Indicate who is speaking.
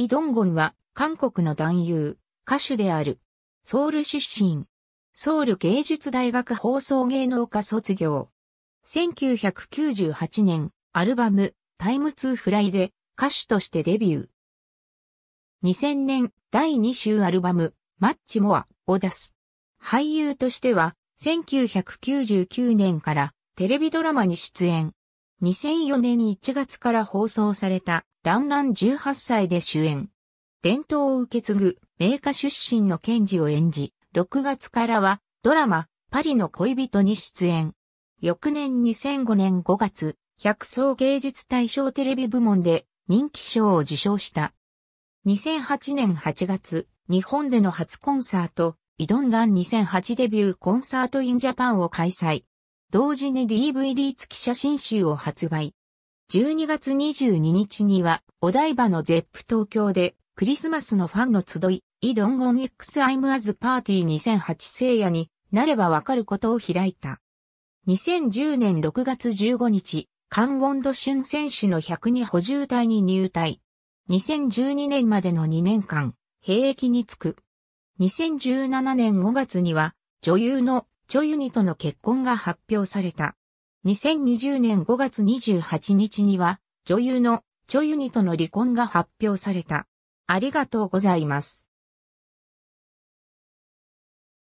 Speaker 1: イ・ドンゴンは韓国の男優、歌手である。ソウル出身。ソウル芸術大学放送芸能科卒業。1998年、アルバム、タイムツーフライで歌手としてデビュー。2000年、第2週アルバム、マッチモアを出す。俳優としては、1999年からテレビドラマに出演。2004年1月から放送された、ランラン18歳で主演。伝統を受け継ぐ、名家出身の賢治を演じ、6月からは、ドラマ、パリの恋人に出演。翌年2005年5月、百層芸術大賞テレビ部門で人気賞を受賞した。2008年8月、日本での初コンサート、イドンガン2008デビューコンサートインジャパンを開催。同時に DVD 付き写真集を発売。12月22日には、お台場のゼップ東京で、クリスマスのファンの集い、イドンゴン X アイムアズパーティー2008聖夜になればわかることを開いた。2010年6月15日、カンゴンドシュン選手の1 0に補充隊に入隊。2012年までの2年間、兵役につく。2017年5月には、女優のチョユニとの結婚が発表された。2020年5月28日には、女優のチョユニとの離婚が発表された。ありがとうございます。